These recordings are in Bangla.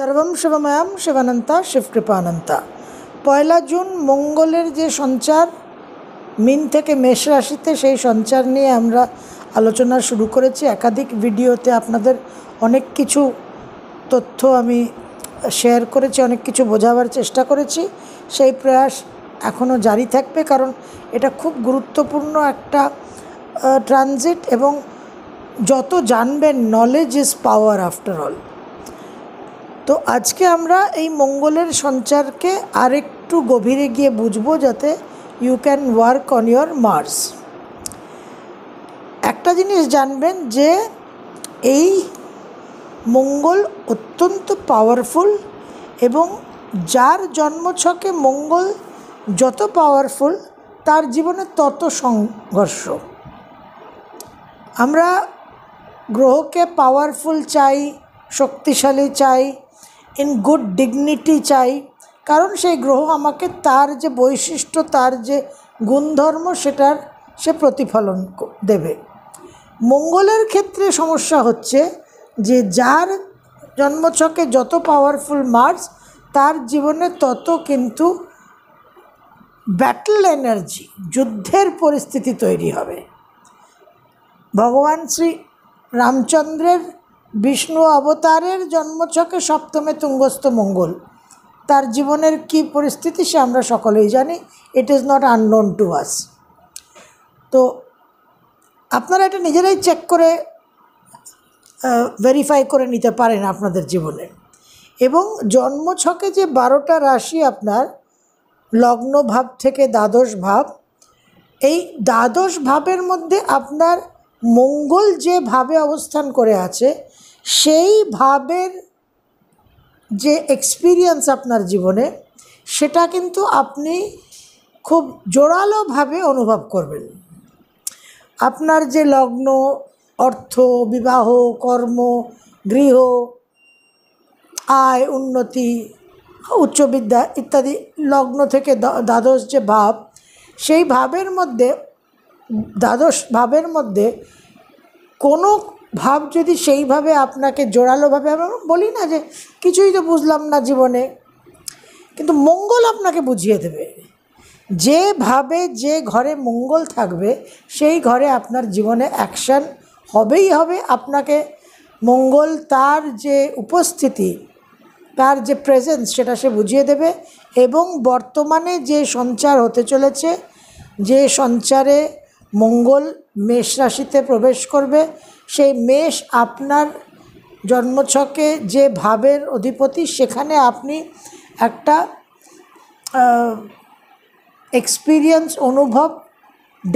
সর্বম শিবময়াম শিবানন্তা শিবকৃপানন্তা পয়লা জুন মঙ্গলের যে সঞ্চার মিন থেকে মেষ রাশিতে সেই সঞ্চার নিয়ে আমরা আলোচনা শুরু করেছি একাধিক ভিডিওতে আপনাদের অনেক কিছু তথ্য আমি শেয়ার করেছি অনেক কিছু বোঝাবার চেষ্টা করেছি সেই প্রয়াস এখনও জারি থাকবে কারণ এটা খুব গুরুত্বপূর্ণ একটা ট্রানজিট এবং যত জানবেন knowledge is power after all তো আজকে আমরা এই মঙ্গলের সঞ্চারকে আরেকটু গভীরে গিয়ে বুঝবো যাতে you can work on your Mars একটা জিনিস জানবেন যে এই মঙ্গল অত্যন্ত পাওয়ারফুল এবং যার জন্মছকে মঙ্গল যত পাওয়ারফুল তার জীবনে তত সংঘর্ষ আমরা গ্রহকে পাওয়ারফুল চাই শক্তিশালী চাই ইন গুড ডিগনিটি চাই কারণ সেই গ্রহ আমাকে তার যে বৈশিষ্ট্য তার যে গুণধর্ম সেটার সে প্রতিফলন দেবে মঙ্গলের ক্ষেত্রে সমস্যা হচ্ছে যে যার জন্মছকে যত পাওয়ারফুল মার্স তার জীবনে তত কিন্তু ব্যাটল এনার্জি যুদ্ধের পরিস্থিতি তৈরি হবে ভগবান শ্রী রামচন্দ্রের বিষ্ণু অবতারের জন্মছকে সপ্তমে তুঙ্গস্থ মঙ্গল তার জীবনের কি পরিস্থিতি সে আমরা সকলেই জানি it is not unknown to us তো আপনারা এটা নিজেরাই চেক করে ভেরিফাই করে নিতে পারেন আপনাদের জীবনে এবং জন্মছকে যে বারোটা রাশি আপনার লগ্ন ভাব থেকে দ্বাদশ ভাব এই দ্বাদশ ভাবের মধ্যে আপনার মঙ্গল যে ভাবে অবস্থান করে আছে সেই ভাবের যে এক্সপিরিয়েন্স আপনার জীবনে সেটা কিন্তু আপনি খুব জোরালোভাবে অনুভব করবেন আপনার যে লগ্ন অর্থ বিবাহ কর্ম গৃহ আয় উন্নতি উচ্চবিদ্যা ইত্যাদি লগ্ন থেকে দ্বাদশ যে ভাব সেই ভাবের মধ্যে দ্বাদশ ভাবের মধ্যে কোনো ভাব যদি সেইভাবে আপনাকে জোরালোভাবে আমরা বলি না যে কিছুই তো বুঝলাম না জীবনে কিন্তু মঙ্গল আপনাকে বুঝিয়ে দেবে যেভাবে যে ঘরে মঙ্গল থাকবে সেই ঘরে আপনার জীবনে অ্যাকশান হবেই হবে আপনাকে মঙ্গল তার যে উপস্থিতি তার যে প্রেজেন্স সেটা সে বুঝিয়ে দেবে এবং বর্তমানে যে সঞ্চার হতে চলেছে যে সঞ্চারে মঙ্গল মেষ রাশিতে প্রবেশ করবে সেই মেষ আপনার জন্মছকে যে ভাবের অধিপতি সেখানে আপনি একটা এক্সপিরিয়েন্স অনুভব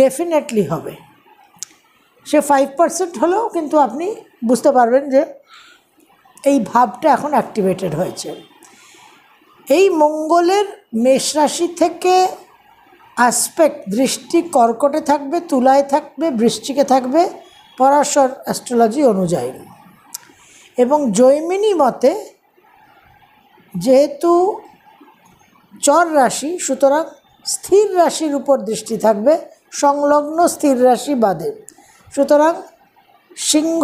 ডেফিনেটলি হবে সে ফাইভ পার্সেন্ট হলেও কিন্তু আপনি বুঝতে পারবেন যে এই ভাবটা এখন অ্যাক্টিভেটেড হয়েছে এই মঙ্গলের মেষ রাশি থেকে অ্যাসপেক্ট দৃষ্টি কর্কটে থাকবে তুলায় থাকবে বৃষ্টিকে থাকবে পরাশর অ্যাস্ট্রোলজি অনুযায়ী এবং জৈমিনী মতে যেহেতু চর রাশি সুতরাং স্থির রাশির উপর দৃষ্টি থাকবে সংলগ্ন স্থির রাশি বাদে সুতরাং সিংহ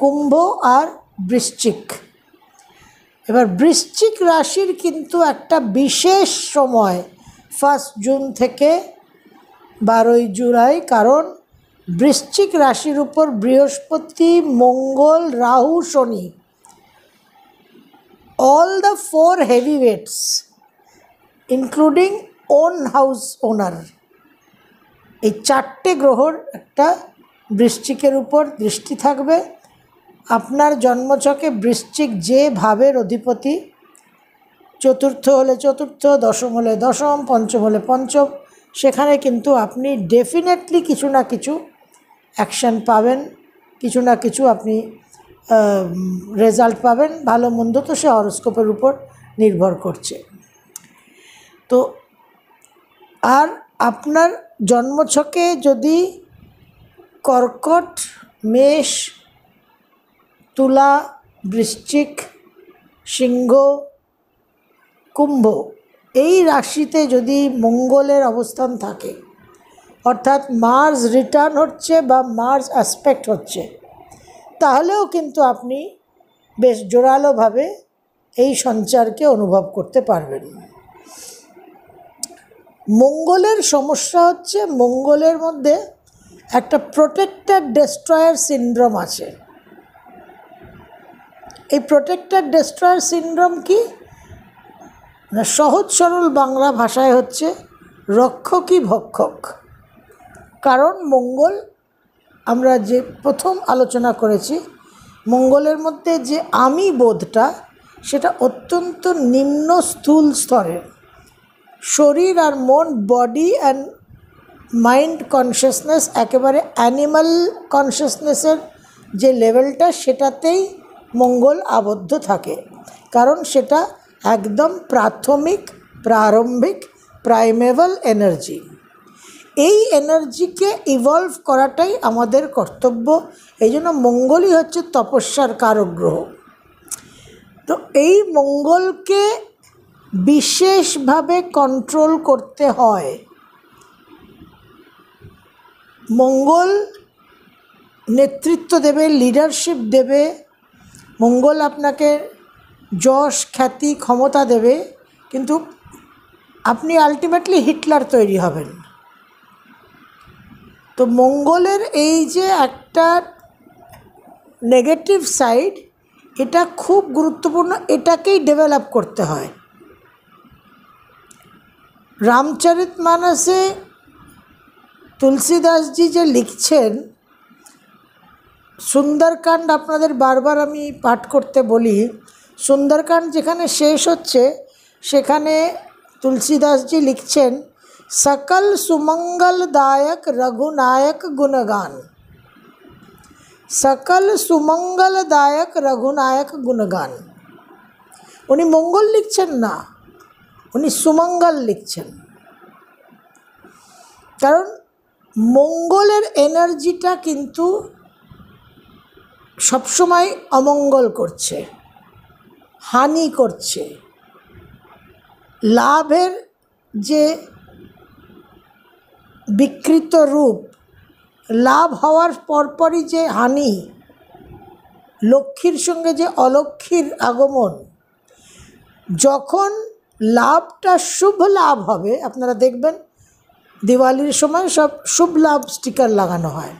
কুম্ভ আর বৃশ্চিক এবার বৃশ্চিক রাশির কিন্তু একটা বিশেষ সময় ফার্স্ট জুন থেকে বারোই জুলাই কারণ বৃশ্চিক রাশির উপর Brihaspati Mangal Rahu Shani all the four heavy weights including own house owner এই চারটে গ্রহর একটা বৃশ্চিকের উপর দৃষ্টি থাকবে আপনার জন্মছকে বৃশ্চিক যে ভাবের অধিপতি চতুর্থ হলে চতুর্থ দশম হলে দশম পঞ্চম হলে পঞ্চম সেখানে কিন্তু আপনি ডেফিনেটলি কিছু না কিছু অ্যাকশান পাবেন কিছু না কিছু আপনি রেজাল্ট পাবেন ভালো মন্দ তো সে হরস্কোপের উপর নির্ভর করছে তো আর আপনার জন্মছকে যদি কর্কট মেষ তুলা বৃশ্চিক সিংহ কুম্ভ এই রাশিতে যদি মঙ্গলের অবস্থান থাকে অর্থাৎ মার্স রিটার্ন হচ্ছে বা মার্স অ্যাসপেক্ট হচ্ছে তাহলেও কিন্তু আপনি বেশ জোরালোভাবে এই সঞ্চারকে অনুভব করতে পারবেন মঙ্গলের সমস্যা হচ্ছে মঙ্গলের মধ্যে একটা প্রোটেক্টার ডেস্ট্রয়ার সিন্ড্রোম আছে এই প্রোটেক্টার ডেস্ট্রয়ার সিন্ড্রোম কি মানে সহজ সরল বাংলা ভাষায় হচ্ছে রক্ষকই ভক্ষক কারণ মঙ্গল আমরা যে প্রথম আলোচনা করেছি মঙ্গলের মধ্যে যে আমি বোধটা সেটা অত্যন্ত নিম্ন স্থূল স্তরের শরীর আর মন বডি অ্যান্ড মাইন্ড কনসিয়াসনেস একেবারে অ্যানিমাল কনসিয়াসনেসের যে লেভেলটা সেটাতেই মঙ্গল আবদ্ধ থাকে কারণ সেটা একদম প্রাথমিক প্রারম্ভিক প্রাইমেভাল এনার্জি এই এনার্জিকে ইভলভ করাটাই আমাদের কর্তব্য এই জন্য মঙ্গলই হচ্ছে তপস্যার কারগ্রহ গ্রহ তো এই মঙ্গলকে বিশেষভাবে কন্ট্রোল করতে হয় মঙ্গল নেতৃত্ব দেবে লিডারশিপ দেবে মঙ্গল আপনাকে যশ খ্যাতি ক্ষমতা দেবে কিন্তু আপনি আলটিমেটলি হিটলার তৈরি হবেন তো মঙ্গলের এই যে একটা নেগেটিভ সাইড এটা খুব গুরুত্বপূর্ণ এটাকেই ডেভেলপ করতে হয় রামচরিত মানসে তুলসীদাসজি যে লিখছেন সুন্দরকাণ্ড আপনাদের বারবার আমি পাঠ করতে বলি সুন্দরকাণ্ড যেখানে শেষ হচ্ছে সেখানে তুলসীদাসজি লিখছেন सकल सुमंगलदायक रघुनायक गुणगान সকল সুমঙ্গলদায়ক রঘুনায়ক গুণগান উনি মঙ্গল লিখছেন না উনি সুমঙ্গল লিখছেন কারণ মঙ্গলের এনার্জিটা কিন্তু সবসময় অমঙ্গল করছে হানি করছে লাভের যে বিকৃত রূপ লাভ হওয়ার পরপরই যে হানি লক্ষ্মীর সঙ্গে যে অলক্ষ্মীর আগমন যখন লাভটা শুভ লাভ হবে আপনারা দেখবেন দিওয়ালির সময় সব শুভ লাভ স্টিকার লাগানো হয়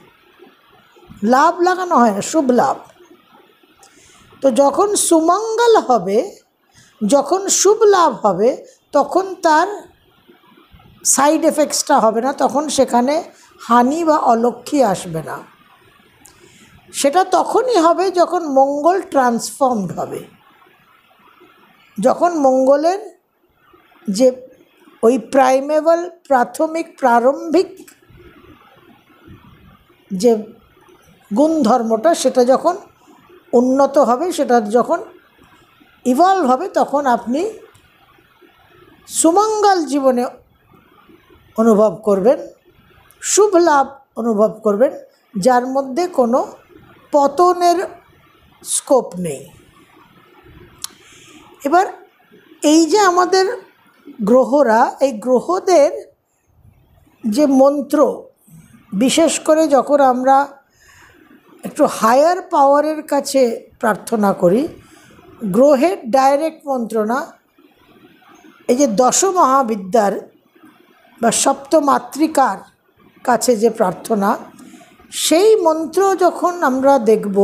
লাভ লাগানো হয় না শুভ লাভ তো যখন সুমঙ্গল হবে যখন শুভ লাভ হবে তখন তার সাইড এফেক্টসটা হবে না তখন সেখানে হানি বা অলক্ষী আসবে না সেটা তখনই হবে যখন মঙ্গল ট্রান্সফর্মড হবে যখন মঙ্গলের যে ওই প্রাইমেবল প্রাথমিক প্রারম্ভিক যে গুণধর্মটা সেটা যখন উন্নত হবে সেটা যখন ইভলভ হবে তখন আপনি সুমঙ্গল জীবনে অনুভব করবেন শুভ লাভ অনুভব করবেন যার মধ্যে কোনো পতনের স্কোপ নেই এবার এই যে আমাদের গ্রহরা এই গ্রহদের যে মন্ত্র বিশেষ করে যখন আমরা একটু হায়ার পাওয়ারের কাছে প্রার্থনা করি গ্রহের ডাইরেক্ট মন্ত্রণা এই যে দশ মহাবিদ্যার বা সপ্তমাতৃকার কাছে যে প্রার্থনা সেই মন্ত্র যখন আমরা দেখব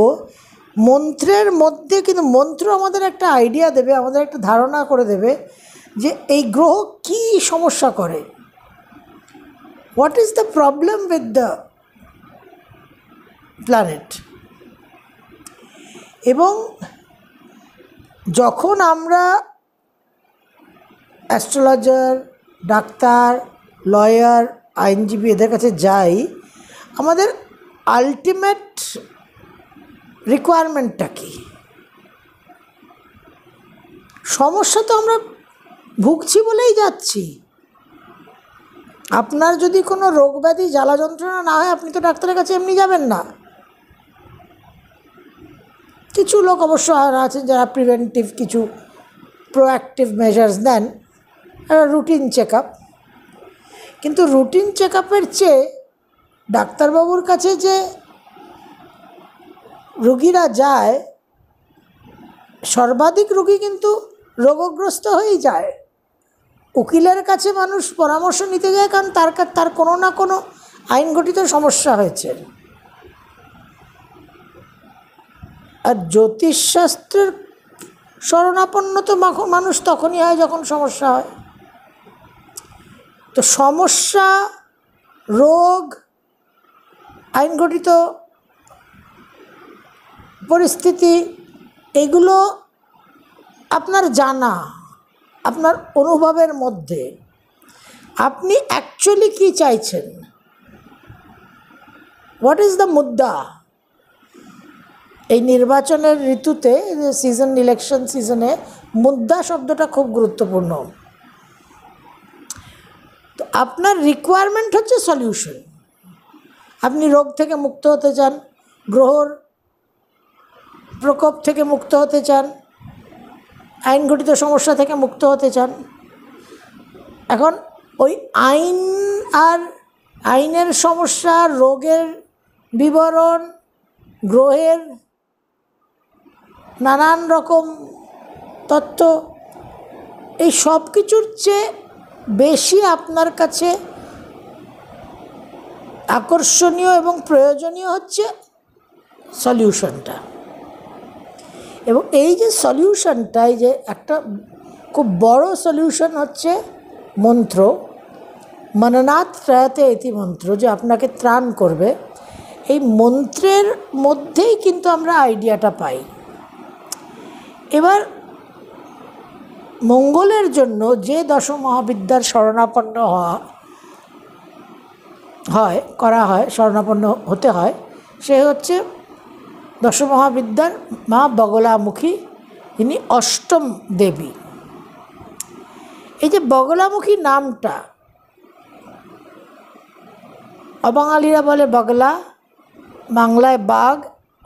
মন্ত্রের মধ্যে কিন্তু মন্ত্র আমাদের একটা আইডিয়া দেবে আমাদের একটা ধারণা করে দেবে যে এই গ্রহ কি সমস্যা করে what is the problem with the planet এবং যখন আমরা অ্যাস্ট্রোলজার ডাক্তার লয়ার আইনজীবী এদের কাছে যাই আমাদের আলটিমেট রিকোয়ারমেন্টটা কি সমস্যা তো আমরা ভুগছি বলেই যাচ্ছি আপনার যদি কোনো রোগ ব্যাধি জ্বালা যন্ত্রণা না হয় আপনি তো ডাক্তারের কাছে এমনি যাবেন না কিছু লোক অবশ্য আছেন যারা প্রিভেন্টিভ কিছু প্রোঅ্যাক্টিভ মেজার্স দেন রুটিন চেক আপ কিন্তু রুটিন চেক আপের চেয়ে ডাক্তারবাবুর কাছে যে রুগীরা যায় সর্বাধিক রুগী কিন্তু রোগগ্রস্ত হয়েই যায় উকিলের কাছে মানুষ পরামর্শ নিতে যায় কারণ তার তার কোনো না কোনো আইনঘটিত সমস্যা হয়েছে আর জ্যোতিষশাস্ত্রের শরণাপন্ন তো মানুষ তখনই হয় যখন সমস্যা হয় তো সমস্যা রোগ আইনগঠিত পরিস্থিতি এগুলো আপনার জানা আপনার অনুভবের মধ্যে আপনি অ্যাকচুয়ালি কি চাইছেন হোয়াট ইজ দ্য মুদ্দা এই নির্বাচনের ঋতুতে সিজন ইলেকশন সিজনে মুদ্রা শব্দটা খুব গুরুত্বপূর্ণ আপনার রিকোয়ারমেন্ট হচ্ছে সলিউশন আপনি রোগ থেকে মুক্ত হতে চান গ্রহর প্রকোপ থেকে মুক্ত হতে চান আইনঘটিত সমস্যা থেকে মুক্ত হতে চান এখন ওই আইন আর আইনের সমস্যা রোগের বিবরণ গ্রহের নানান রকম তত্ত্ব এই সব কিছুর চেয়ে বেশি আপনার কাছে আকর্ষণীয় এবং প্রয়োজনীয় হচ্ছে সলিউশনটা এবং এই যে সলিউশনটা যে একটা খুব বড় সলিউশন হচ্ছে মন্ত্র মননাথ ত্রয়াতে এটি মন্ত্র যে আপনাকে ত্রাণ করবে এই মন্ত্রের মধ্যেই কিন্তু আমরা আইডিয়াটা পাই এবার মঙ্গলের জন্য যে দশ মহাবিদ্যার শরণাপন্ন হওয়া হয় করা হয় শরণাপন্ন হতে হয় সে হচ্ছে দশ মহাবিদ্যার মা বগলামুখী ইনি অষ্টম দেবী এই যে বগলামুখী নামটা অবাঙালিরা বলে বগলা বাংলায় বাঘ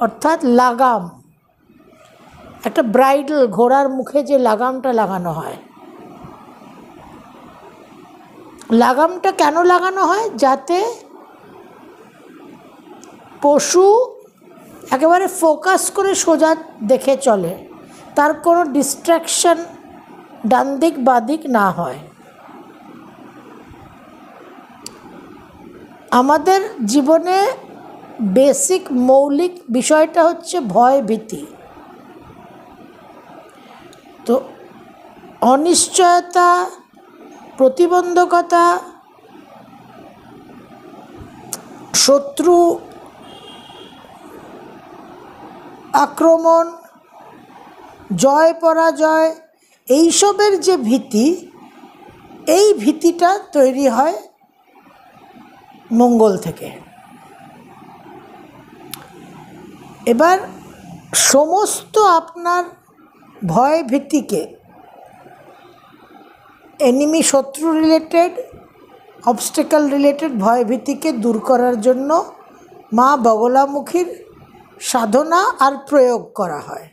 অর্থাৎ লাগাম একটা ব্রাইডল ঘোড়ার মুখে যে লাগামটা লাগানো হয় লাগামটা কেন লাগানো হয় যাতে পশু একেবারে ফোকাস করে সোজা দেখে চলে তার কোনো ডিস্ট্র্যাকশন ডান দিক বাদিক না হয় আমাদের জীবনে বেসিক মৌলিক বিষয়টা হচ্ছে ভয় ভীতি তো অনিশ্চয়তা প্রতিবন্ধকতা শত্রু আক্রমণ জয় পরাজয় এইসবের যে ভীতি এই ভীতিটা তৈরি হয় মঙ্গল থেকে এবার সমস্ত আপনার ভয় ভিত্তিকে এনিমি শত্রু রিলেটেড অবস্টেকাল রিলেটেড ভয় ভীতিকে দূর করার জন্য মা বগলামুখীর সাধনা আর প্রয়োগ করা হয়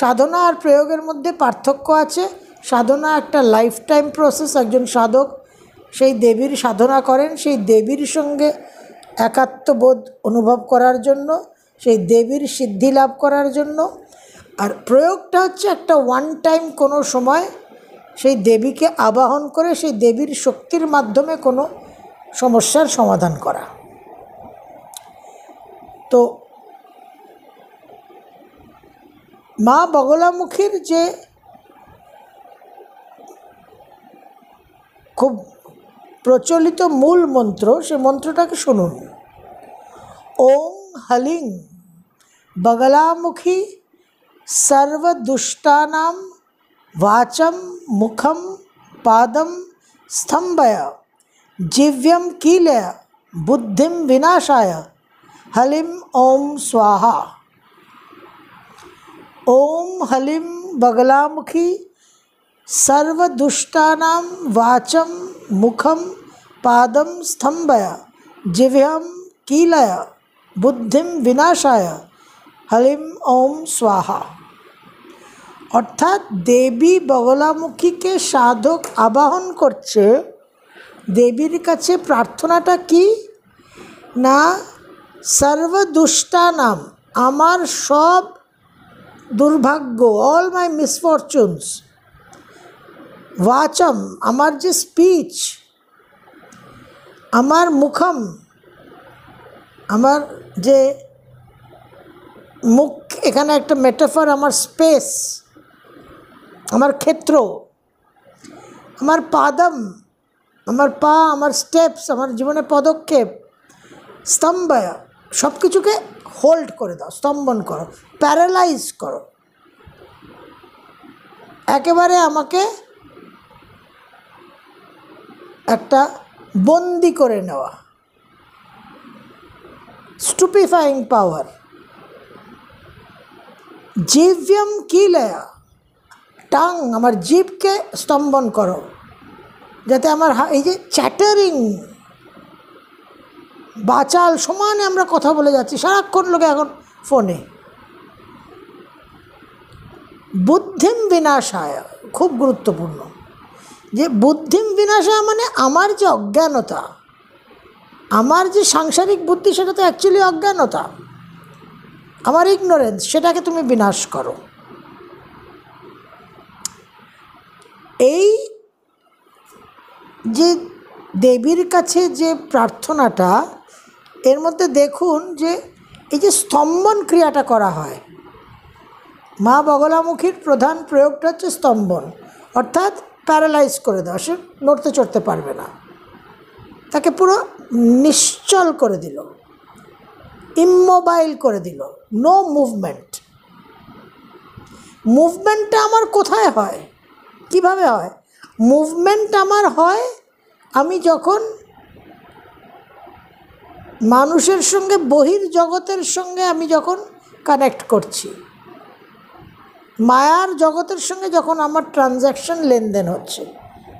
সাধনা আর প্রয়োগের মধ্যে পার্থক্য আছে সাধনা একটা লাইফ টাইম প্রসেস একজন সাধক সেই দেবীর সাধনা করেন সেই দেবীর সঙ্গে একাত্মবোধ অনুভব করার জন্য সেই দেবীর সিদ্ধি লাভ করার জন্য আর প্রয়োগটা হচ্ছে একটা ওয়ান টাইম কোনো সময় সেই দেবীকে আবাহন করে সেই দেবীর শক্তির মাধ্যমে কোনো সমস্যার সমাধান করা তো মা বগলামুখীর যে খুব প্রচলিত মূল মন্ত্র সে মন্ত্রটাকে শুনুন ওম হলিং বগলামুখী सर्वदुष्टानां वाचं मुखं पादं स्तंभय जिव्यम कीलय बुद्धि विनाशाय हलिम ओम स्वाहा ओम हलिम बगलामुखी सर्वदुष्टानां वाचं मुखं पादं स्तंभय जिव्यम कीलय बुद्धि विनाशाय হলিম ওম স্বাহা অর্থাৎ দেবী বগলামুখীকে সাধক আবাহন করছে দেবীর কাছে প্রার্থনাটা কি না সর্বদুষ্টানাম আমার সব দুর্ভাগ্য অল মাই মিসফরচুনস ওয়াচম আমার যে স্পিচ আমার মুখম আমার যে মুখ এখানে একটা মেটাফার আমার স্পেস আমার ক্ষেত্র আমার পাদম আমার পা আমার স্টেপস আমার জীবনে পদক্ষেপ স্তম্ভ সব কিছুকে হোল্ড করে দাও স্তম্ভন করো প্যারালাইজ করো একেবারে আমাকে একটা বন্দি করে নেওয়া স্টুপিফাইং পাওয়ার জিভ্যম কিলয়া টাং আমার জীবকে স্তম্ভন করো যাতে আমার এই যে চ্যাটারিং বাচাল সমানে আমরা কথা বলে যাচ্ছি সারাক্ষণ লোকে এখন ফোনে বুদ্ধিম বিনাশায় খুব গুরুত্বপূর্ণ যে বুদ্ধিম বিনাশায় মানে আমার যে অজ্ঞানতা আমার যে সাংসারিক বুদ্ধি সেটা তো অ্যাকচুয়ালি অজ্ঞানতা আমার ইগনোরেন্স সেটাকে তুমি বিনাশ করো এই যে দেবীর কাছে যে প্রার্থনাটা এর মধ্যে দেখুন যে এই যে স্তম্ভন ক্রিয়াটা করা হয় মা বগলামুখীর প্রধান প্রয়োগটা হচ্ছে স্তম্ভন অর্থাৎ প্যারালাইজ করে দেওয়া সে নড়তে চড়তে পারবে না তাকে পুরো নিশ্চল করে দিল ইম্মোবাইল করে দিল নো মুভমেন্ট মুভমেন্টটা আমার কোথায় হয় কিভাবে হয় মুভমেন্ট আমার হয় আমি যখন মানুষের সঙ্গে বহির জগতের সঙ্গে আমি যখন কানেক্ট করছি মায়ার জগতের সঙ্গে যখন আমার ট্রানজ্যাকশন লেনদেন হচ্ছে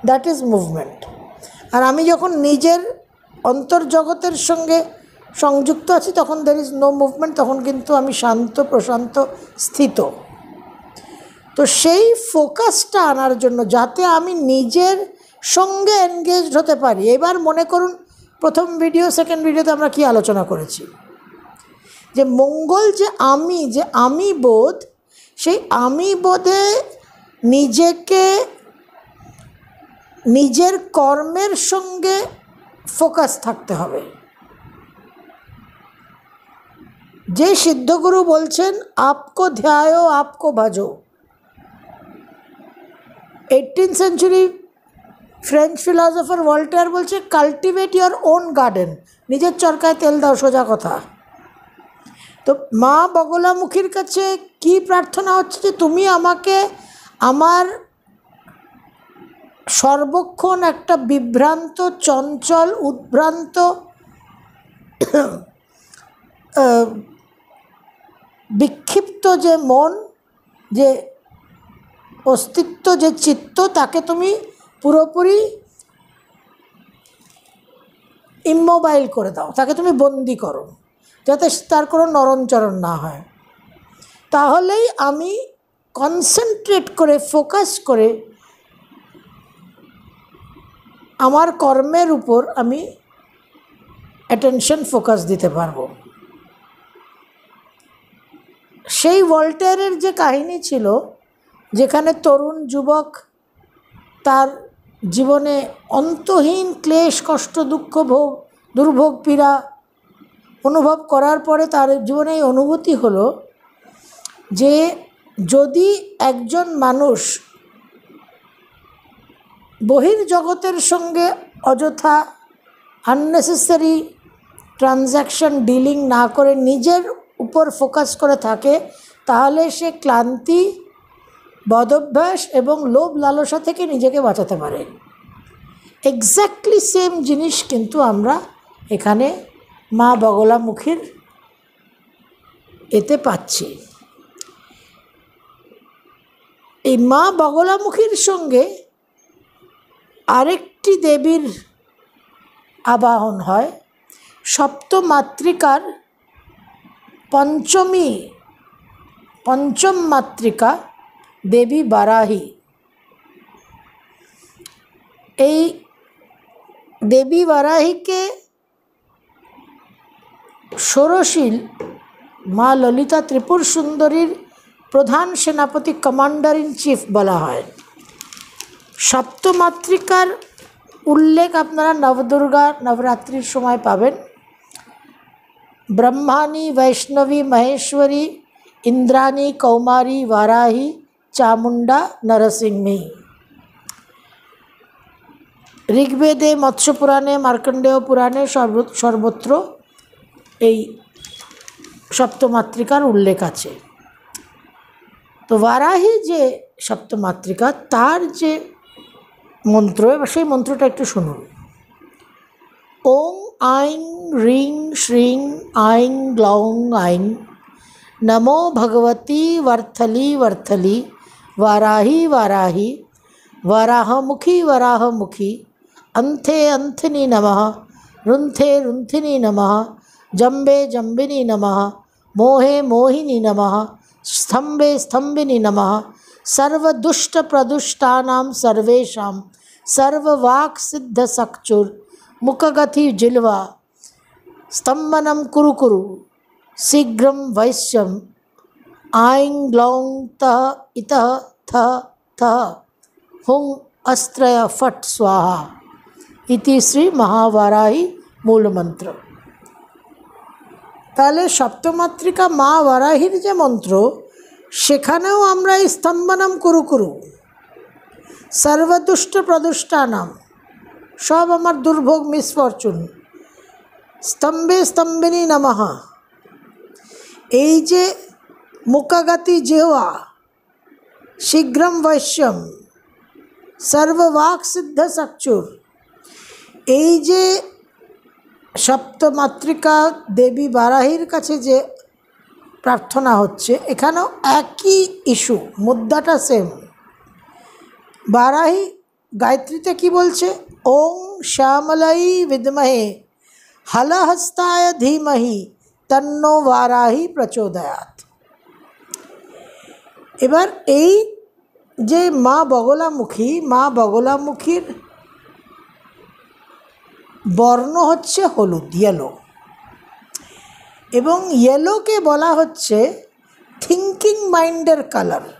দ্যাট ইজ মুভমেন্ট আর আমি যখন নিজের অন্তর্জগতের সঙ্গে সংযুক্ত আছি তখন দের ইজ নো মুভমেন্ট তখন কিন্তু আমি শান্ত প্রশান্ত স্থিত তো সেই ফোকাসটা আনার জন্য যাতে আমি নিজের সঙ্গে এনগেজড হতে পারি এবার মনে করুন প্রথম ভিডিও সেকেন্ড ভিডিওতে আমরা কি আলোচনা করেছি যে মঙ্গল যে আমি যে আমি বোধ সেই আমি বোধে নিজেকে নিজের কর্মের সঙ্গে ফোকাস থাকতে হবে যে সিদ্ধগুরু বলছেন আপকো ধ্যায় আপকো ভাজো eighteen century French philosopher Voltaire বলছে কাল্টিভেট ইয়ার ওন গার্ডেন নিজের চরকায় তেল দাও সোজা কথা তো মা বগলামুখীর কাছে কি প্রার্থনা হচ্ছে যে তুমি আমাকে আমার সর্বক্ষণ একটা বিভ্রান্ত চঞ্চল উদ্ভ্রান্ত বিক্ষিপ্ত যে মন যে অস্তিত্ব যে চিত্ত তাকে তুমি পুরোপুরি ইমোবাইল করে দাও তাকে তুমি বন্দি করো যাতে তার কোনো নরণচরণ না হয় তাহলেই আমি কনসেন্ট্রেট করে ফোকাস করে আমার কর্মের উপর আমি অ্যাটেনশন ফোকাস দিতে পারবো সেই ওয়াল্টারের যে কাহিনী ছিল যেখানে তরুণ যুবক তার জীবনে অন্তহীন ক্লেশ কষ্ট দুঃখ ভোগ দুর্ভোগ পীড়া অনুভব করার পরে তার জীবনে এই অনুভূতি হলো যে যদি একজন মানুষ বহির জগতের সঙ্গে অযথা আননেসেসারি ট্রানজ্যাকশন ডিলিং না করে নিজের উপর ফোকাস করে থাকে তাহলে সে ক্লান্তি বদভ্যাস এবং লোভ লালসা থেকে নিজেকে বাঁচাতে পারে এক্স্যাক্টলি সেম জিনিস কিন্তু আমরা এখানে মা বগলামুখীর এতে পাচ্ছি এই মা বগলামুখীর সঙ্গে আরেকটি দেবীর আবাহন হয় সপ্তমাতৃকার পঞ্চমী পঞ্চম মাতৃকা দেবী বারাহি এই দেবী বারাহিকে ষোড়শীল মা ললিতা ত্রিপুর সুন্দরীর প্রধান সেনাপতি কমান্ডার ইন চিফ বলা হয় সপ্তমাতৃকার উল্লেখ আপনারা নবদুর্গা নবরাত্রির সময় পাবেন ब्रह्मानी वैष्णवी महेश्वरी इंद्रानी कौमारी वाराही चामुंडा नरसिंही ঋগ্বেদে মৎস্য পুরাণে মার্কণ্ডেয় পুরাণে সর্ব সর্বত্র এই সপ্তমাতৃকার উল্লেখ আছে তো বারাহি যে সপ্তমাতৃকা তার যে মন্ত্র সেই মন্ত্রটা একটু শুনুন ओम ऐं ह्रीं श्रीं ऐं ग्लौं ऐं नमो भगवती वर्थली वर्थली वाराही वाराही वराहमुखी वराहमुखी अंथे अन्थिनी नमः रुंथे रुंथिनी नमः जंबे जंबिनी नमः मोहे मोहिनी नमः स्तंभे स्तंभिनी नमः प्रदुष्टा सर्वेषां सर्ववाक्सिद्धसक्षुर् ముఖగతి జిల్వ స్తంభనం కురు కురు శీఘ్రం వైశ్యం ఆయింగ్ గ్లౌంగ్ త ఇత థ థ హుం అస్త్రయ ఫట్ స్వాహ इति श्री महावाराही मूल मंत्र তাহলে সপ্তমাত্রিকা মা বারাহির যে মন্ত্র সেখানেও আমরা স্তম্ভনাম কুরু কুরু সর্বদুষ্ট প্রদুষ্টানাম সব আমার দুর্ভোগ মিসফরচুন স্তম্ভে স্তম্ভিনী নমহা এই যে মুকাগাতি জেওয়া শীঘ্রম বৈশ্যম সর্ববাক সিদ্ধ সাকচুর এই যে সপ্তমাতৃকা দেবী বারাহির কাছে যে প্রার্থনা হচ্ছে এখানেও একই ইস্যু মুদ্রাটা সেম বারাহি গায়ত্রীতে কি বলছে ओं श्यामलई विद्महे हलहस्ताय धीमहि तन्नो वाराही प्रचोदयात एबार ये माँ बगलामुखी माँ बगलामुखी वर्ण हे हलुद येलो एवं येलो के बला हे थिंकिंग माइंडर कलर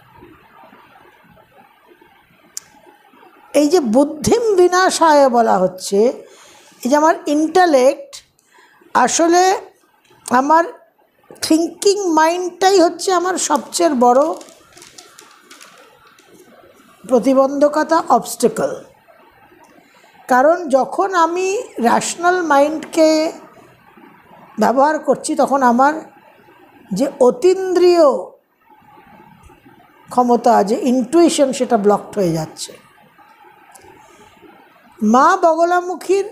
ये बुद्धि বিনাশায় বলা হচ্ছে এই যে আমার ইন্টালেক্ট আসলে আমার থিঙ্কিং মাইন্ডটাই হচ্ছে আমার সবচেয়ে বড় প্রতিবন্ধকতা অবস্টেকল কারণ যখন আমি র্যাশনাল মাইন্ডকে ব্যবহার করছি তখন আমার যে অতীন্দ্রিয় ক্ষমতা যে ইন্টুইশন সেটা ব্লকড হয়ে যাচ্ছে মা বগলামুখীর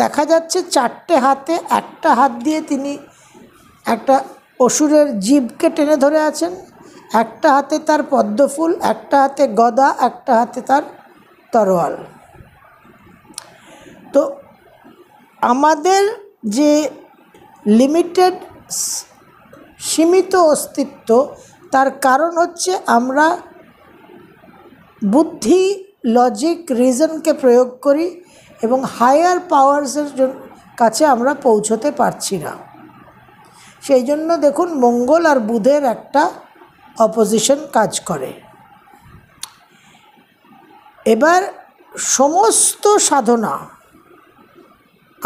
দেখা যাচ্ছে চারটে হাতে একটা হাত দিয়ে তিনি একটা অসুরের জীবকে টেনে ধরে আছেন একটা হাতে তার পদ্মফুল একটা হাতে গদা একটা হাতে তার তরোয়াল তো আমাদের যে লিমিটেড সীমিত অস্তিত্ব তার কারণ হচ্ছে আমরা বুদ্ধি লজিক রিজনকে প্রয়োগ করি এবং হায়ার পাওয়ার্সের কাছে আমরা পৌঁছতে পারছি না সেই জন্য দেখুন মঙ্গল আর বুধের একটা অপোজিশন কাজ করে এবার সমস্ত সাধনা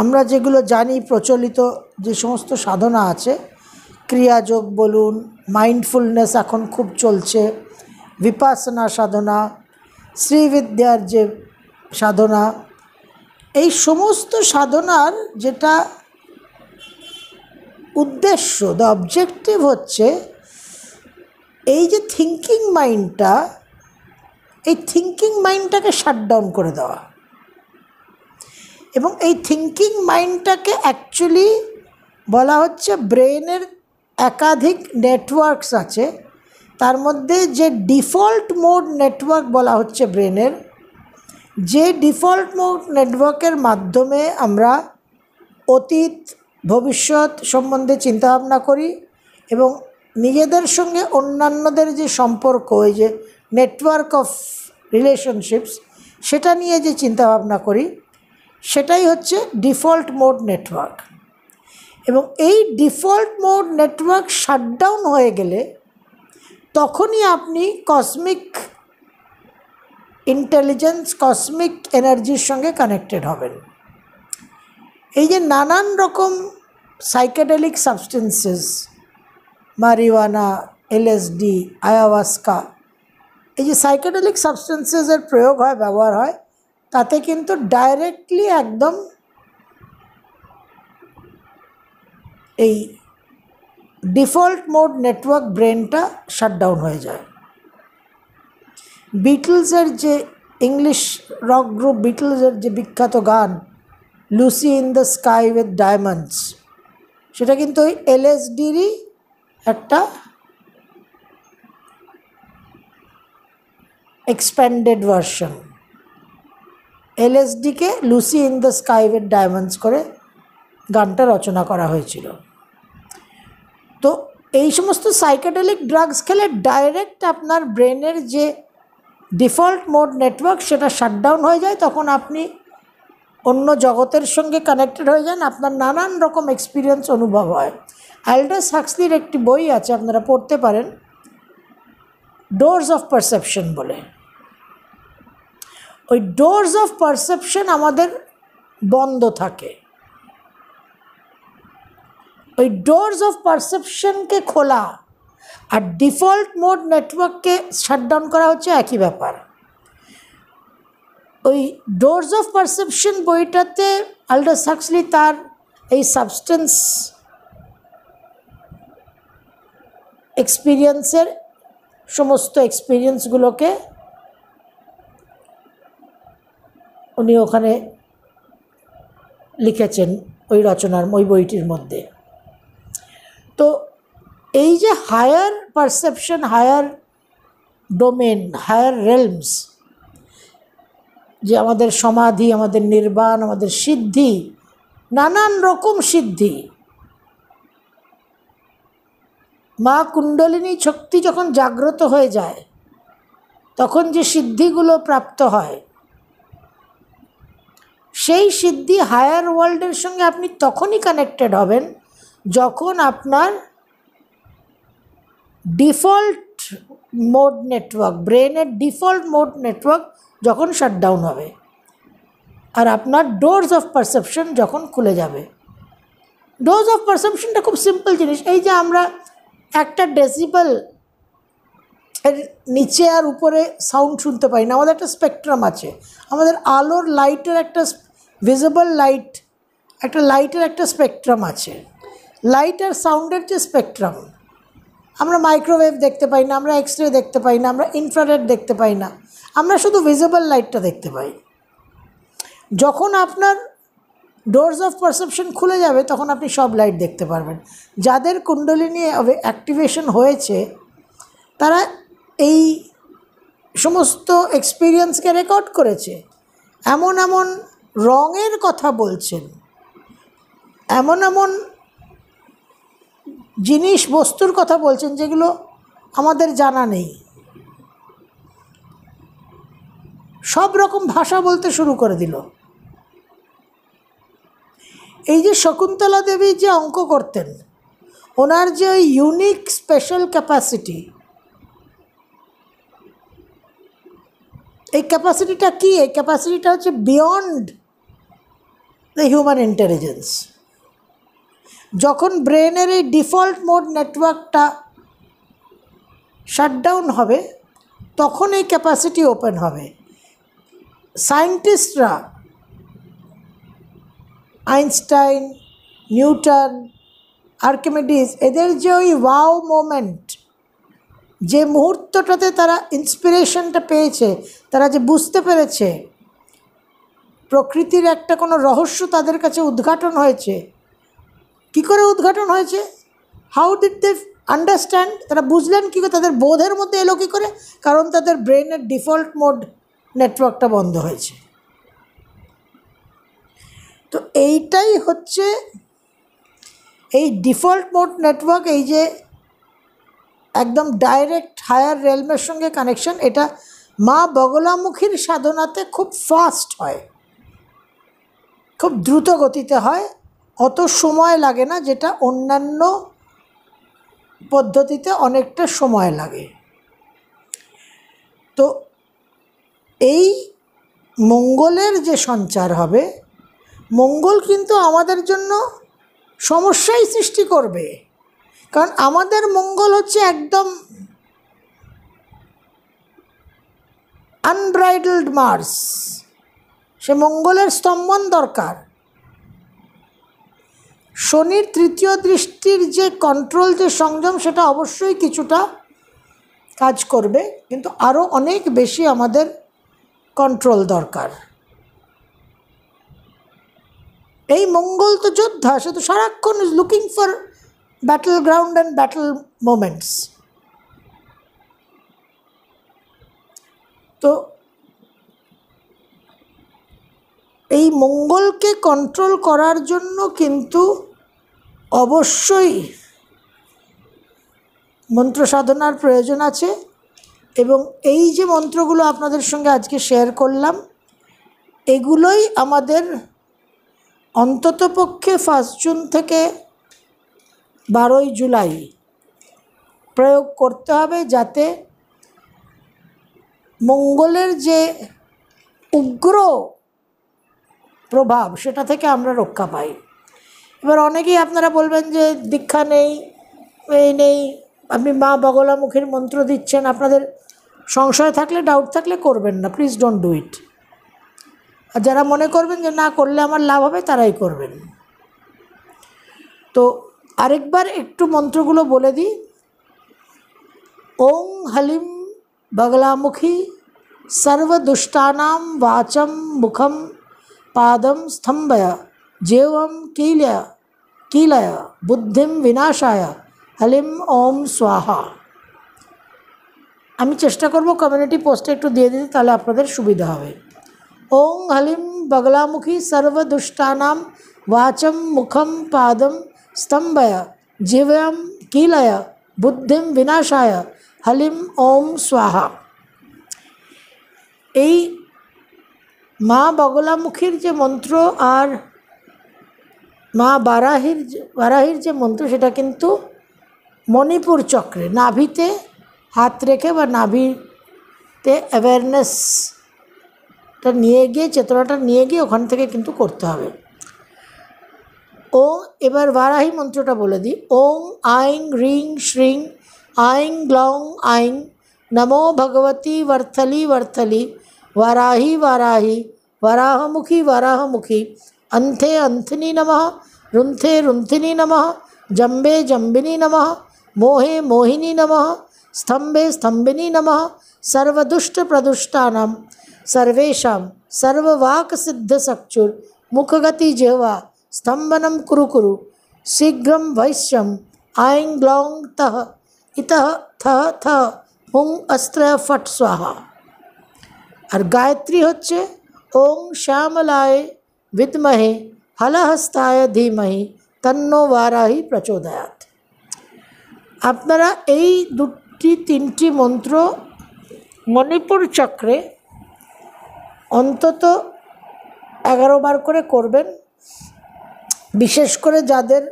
আমরা যেগুলো জানি প্রচলিত যে সমস্ত সাধনা আছে ক্রিয়াযোগ বলুন মাইন্ডফুলনেস এখন খুব চলছে বিপাসনা সাধনা শ্রীবিদ্যার যে সাধনা এই সমস্ত সাধনার যেটা উদ্দেশ্য দ্য অবজেক্টিভ হচ্ছে এই যে থিঙ্কিং মাইন্ডটা এই থিঙ্কিং মাইন্ডটাকে শাটডাউন করে দেওয়া এবং এই থিঙ্কিং মাইন্ডটাকে অ্যাকচুয়ালি বলা হচ্ছে ব্রেনের একাধিক নেটওয়ার্কস আছে তার মধ্যে যে ডিফল্ট মোড নেটওয়ার্ক বলা হচ্ছে ব্রেনের যে ডিফল্ট মোড নেটওয়ার্কের মাধ্যমে আমরা অতীত ভবিষ্যৎ সম্বন্ধে চিন্তাভাবনা করি এবং নিজেদের সঙ্গে অন্যান্যদের যে সম্পর্ক ওই যে নেটওয়ার্ক অফ রিলেশনশিপস সেটা নিয়ে যে চিন্তাভাবনা করি সেটাই হচ্ছে ডিফল্ট মোড নেটওয়ার্ক এবং এই ডিফল্ট মোড নেটওয়ার্ক শাটডাউন হয়ে গেলে তখনই আপনি কসমিক ইন্টেলিজেন্স কসমিক এনার্জির সঙ্গে কানেক্টেড হবেন এই যে নানান রকম psychedelic substances marijuana LSD ayahuasca এই যে সাইকেডেলিক সাবস্টেন্সেসের প্রয়োগ হয় ব্যবহার হয় তাতে কিন্তু ডাইরেক্টলি একদম এই ডিফল্ট মোড নেটওয়ার্ক ব্রেনটা শাটডাউন হয়ে যায় বিটলসের যে ইংলিশ রক গ্রুপ বিটলসের যে বিখ্যাত গান Lucy in the sky with diamonds সেটা কিন্তু ওই এলএসডিরই একটা এক্সপ্যান্ডেড ভার্সন এলএসডিকে Lucy in the sky with diamonds করে গানটা রচনা করা হয়েছিল তো এই সমস্ত সাইকেটেলিক ড্রাগস খেলে ডাইরেক্ট আপনার ব্রেনের যে ডিফল্ট মোড নেটওয়ার্ক সেটা শাটডাউন হয়ে যায় তখন আপনি অন্য জগতের সঙ্গে কানেক্টেড হয়ে যান আপনার নানান রকম এক্সপিরিয়েন্স অনুভব হয় আলডাস হাক্সলির একটি বই আছে আপনারা পড়তে পারেন ডোরস অফ পারসেপশন বলে ওই ডোরস অফ পারসেপশন আমাদের বন্ধ থাকে ওই ডোরস অফ পারসেপশনকে খোলা আর ডিফল্ট মোড নেটওয়ার্ককে শাটডাউন করা হচ্ছে একই ব্যাপার ওই ডোরস অফ পারসেপশন বইটাতে আল্ডাস সাকসলি তার এই সাবস্টেন্স এক্সপিরিয়েন্সের সমস্ত এক্সপিরিয়েন্সগুলোকে উনি ওখানে লিখেছেন ওই রচনার ওই বইটির মধ্যে তো এই যে higher perception higher domain higher realms যে আমাদের সমাধি আমাদের নির্বাণ আমাদের সিদ্ধি নানান রকম সিদ্ধি মা কুণ্ডলিনী শক্তি যখন জাগ্রত হয়ে যায় তখন যে সিদ্ধিগুলো প্রাপ্ত হয় সেই সিদ্ধি হায়ার ওয়ার্ল্ডের সঙ্গে আপনি তখনই কানেক্টেড হবেন যখন আপনার ডিফল্ট মোড নেটওয়ার্ক ব্রেনের ডিফল্ট মোড নেটওয়ার্ক যখন শাটডাউন হবে আর আপনার ডোরস অফ পারসেপশন যখন খুলে যাবে ডোজ অফ পারসেপশনটা খুব সিম্পল জিনিস এই যে আমরা একটা ডেসিবল এর নিচে আর উপরে সাউন্ড শুনতে পাই না আমাদের একটা স্পেকট্রাম আছে আমাদের আলোর লাইটের একটা ভিজিবল লাইট একটা লাইটের একটা স্পেকট্রাম আছে লাইট আর সাউন্ডের যে স্পেকট্রাম আমরা মাইক্রোওয়েভ দেখতে পাই না আমরা এক্স রে দেখতে পাই না আমরা ইনফ্রারেড দেখতে পাই না আমরা শুধু ভিজিবল লাইটটা দেখতে পাই যখন আপনার ডোরস অফ পারসেপশন খুলে যাবে তখন আপনি সব লাইট দেখতে পারবেন যাদের কুণ্ডলী নিয়ে অ্যাক্টিভেশন হয়েছে তারা এই সমস্ত এক্সপিরিয়েন্সকে রেকর্ড করেছে এমন এমন রঙের কথা বলছেন এমন এমন জিনিস বস্তুর কথা বলছেন যেগুলো আমাদের জানা নেই সব রকম ভাষা বলতে শুরু করে দিল এই যে শকুন্তলা দেবী যে অঙ্ক করতেন ওনার যে ওই ইউনিক স্পেশাল ক্যাপাসিটি এই ক্যাপাসিটিটা কী এই ক্যাপাসিটিটা হচ্ছে বিয়ন্ড দ্য হিউম্যান ইন্টেলিজেন্স যখন ব্রেনের এই ডিফল্ট মোড নেটওয়ার্কটা শাটডাউন হবে তখন এই ক্যাপাসিটি ওপেন হবে সায়েন্টিস্টরা আইনস্টাইন নিউটন আর্কেমেডিস এদের যে ওই ওয়াও মোমেন্ট যে মুহূর্তটাতে তারা ইন্সপিরেশনটা পেয়েছে তারা যে বুঝতে পেরেছে প্রকৃতির একটা কোনো রহস্য তাদের কাছে উদ্ঘাটন হয়েছে কি করে উদ্ঘাটন হয়েছে হাউ ডিড দে আন্ডারস্ট্যান্ড তারা বুঝলেন কী করে তাদের বোধের মধ্যে এলো কী করে কারণ তাদের ব্রেনের ডিফল্ট মোড নেটওয়ার্কটা বন্ধ হয়েছে তো এইটাই হচ্ছে এই ডিফল্ট মোড নেটওয়ার্ক এই যে একদম ডাইরেক্ট হায়ার রেলমের সঙ্গে কানেকশন এটা মা বগলামুখীর সাধনাতে খুব ফাস্ট হয় খুব দ্রুত গতিতে হয় অত সময় লাগে না যেটা অন্যান্য পদ্ধতিতে অনেকটা সময় লাগে তো এই মঙ্গলের যে সঞ্চার হবে মঙ্গল কিন্তু আমাদের জন্য সমস্যাই সৃষ্টি করবে কারণ আমাদের মঙ্গল হচ্ছে একদম আনব্রাইডলড মার্স সে মঙ্গলের স্তম্ভন দরকার শনির তৃতীয় দৃষ্টির যে কন্ট্রোল যে সংযম সেটা অবশ্যই কিছুটা কাজ করবে কিন্তু আরও অনেক বেশি আমাদের কন্ট্রোল দরকার এই মঙ্গল তো যোদ্ধা সে তো সারাক্ষণ is looking for battle ground and battle moments তো এই মঙ্গলকে কন্ট্রোল করার জন্য কিন্তু অবশ্যই মন্ত্র সাধনার প্রয়োজন আছে এবং এই যে মন্ত্রগুলো আপনাদের সঙ্গে আজকে শেয়ার করলাম এগুলোই আমাদের অন্ততপক্ষে ফার্স্ট জুন থেকে বারোই জুলাই প্রয়োগ করতে হবে যাতে মঙ্গলের যে উগ্র প্রভাব সেটা থেকে আমরা রক্ষা পাই এবার অনেকেই আপনারা বলবেন যে দীক্ষা নেই এই নেই আপনি মা বগলামুখীর মন্ত্র দিচ্ছেন আপনাদের সংশয় থাকলে ডাউট থাকলে করবেন না প্লিজ ডোন্ট ডু ইট আর যারা মনে করবেন যে না করলে আমার লাভ হবে তারাই করবেন তো আরেকবার একটু মন্ত্রগুলো বলে দিই ওং হলিম বগলামুখী সর্বদুষ্টানাম বাচম মুখম পাদম স্তম্ভয়া जीवं कील कीलय बुद्धिम विनाशाया हलिम ओम स्वाहा हमें चेष्टा करब कम्यूनिटी पोस्टे एक दिए दी तेल सुविधा है ओम हलिम बगलामुखी सर्वदुष्टान वाचम मुखम पादम स्तंभय जीवं कीलय बुद्धि विनाशाय हलिम ओम स्वाहा माँ बगलामुखिर जो मंत्र और মা বরাহির বরাহির যে মন্ত্র সেটা কিন্তু মণিপুর চক্রে নাভিতে হাত রেখে বা নাভিতে অ্যাওয়ারনেস তো নিয়ে গিয়ে চেতনাটা নিয়ে গিয়ে ওখানে থেকে কিন্তু করতে হবে ও এবার বরাহি মন্ত্রটা বলে দি ওং আইং রিং শ্রীং আইং লাং আইং নমো ভগবতী ভর্তলি ভর্তলি বরাহি বরাহি বরাহমুখী বরাহমুখী anthe antheni namah रुंथे रुंथिनी नमः जम्बे जम्बिनी नमः मोहे मोहिनी नमः स्तंभे स्तंभिनी नमः सर्वदुष्ट प्रदुष्टान सर्वेशा सर्ववाक सिद्ध सक्षुर मुखगति जेवा स्तंभनम कुरु कुरु शीघ्र वैश्यम आयंग्लौंग तह इतः अस्त्र थह स्वाहा অস্ত্র ফট স্বাহা আর গায়ত্রী হচ্ছে হালাহস্তায় ধীমহি তন্নো বারাহি প্রচোদয়াত আপনারা এই দুটি তিনটি মন্ত্র মণিপুর চক্রে অন্তত এগারো বার করে করবেন বিশেষ করে যাদের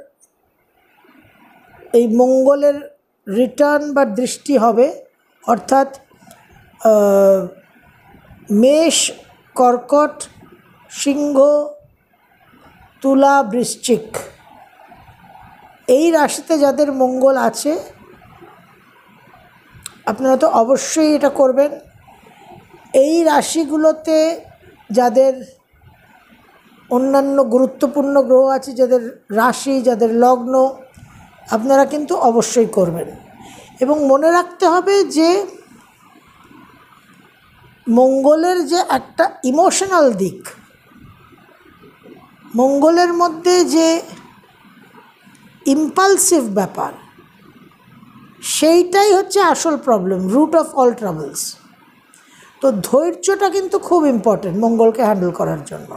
এই মঙ্গলের রিটার্ন বা দৃষ্টি হবে অর্থাৎ মেষ কর্কট সিংহ তুলা বৃশ্চিক এই রাশিতে যাদের মঙ্গল আছে আপনারা তো অবশ্যই এটা করবেন এই রাশিগুলোতে যাদের অন্যান্য গুরুত্বপূর্ণ গ্রহ আছে যাদের রাশি যাদের লগ্ন আপনারা কিন্তু অবশ্যই করবেন এবং মনে রাখতে হবে যে মঙ্গলের যে একটা ইমোশনাল দিক মঙ্গলের মধ্যে যে ইম্পালসিভ ব্যাপার সেইটাই হচ্ছে আসল problem root of all troubles তো ধৈর্যটা কিন্তু খুব ইম্পর্টেন্ট মঙ্গলকে হ্যান্ডেল করার জন্য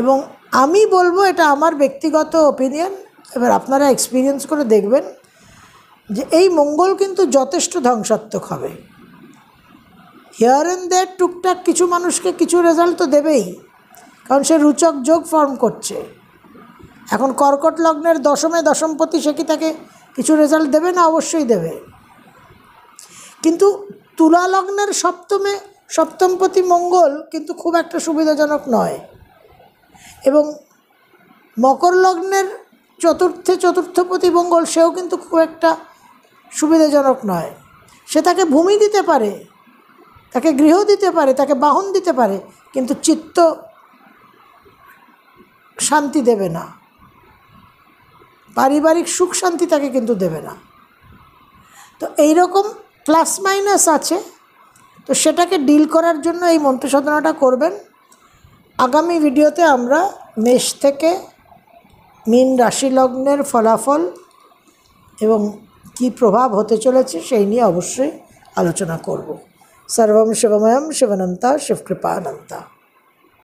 এবং আমি বলবো এটা আমার ব্যক্তিগত ওপিনিয়ন এবার আপনারা এক্সপিরিয়েন্স করে দেখবেন যে এই মঙ্গল কিন্তু যথেষ্ট ধ্বংসাত্মক হবে হিয়ার অ্যান্ড দ্যাট টুকটাক কিছু মানুষকে কিছু রেজাল্ট তো দেবেই কারণ সে রুচক যোগ ফর্ম করছে এখন কর্কট লগ্নের দশমে দশমপতি সে কি তাকে কিছু রেজাল্ট দেবে না অবশ্যই দেবে কিন্তু তুলা লগ্নের সপ্তমে সপ্তমপতি মঙ্গল কিন্তু খুব একটা সুবিধাজনক নয় এবং মকর লগ্নের চতুর্থে চতুর্থপতি মঙ্গল সেও কিন্তু খুব একটা সুবিধাজনক নয় সে তাকে ভূমি দিতে পারে তাকে গৃহ দিতে পারে তাকে বাহন দিতে পারে কিন্তু চিত্ত শান্তি দেবে না পারিবারিক সুখ শান্তি তাকে কিন্তু দেবে না তো এই রকম প্লাস মাইনাস আছে তো সেটাকে ডিল করার জন্য এই মন্ত্র সাধনাটা করবেন আগামী ভিডিওতে আমরা মেষ থেকে মীন রাশি লগ্নের ফলাফল এবং কি প্রভাব হতে চলেছে সেই নিয়ে অবশ্যই আলোচনা করব সর্বম শিবময়ম শিবনন্তা শিবকৃপানন্তা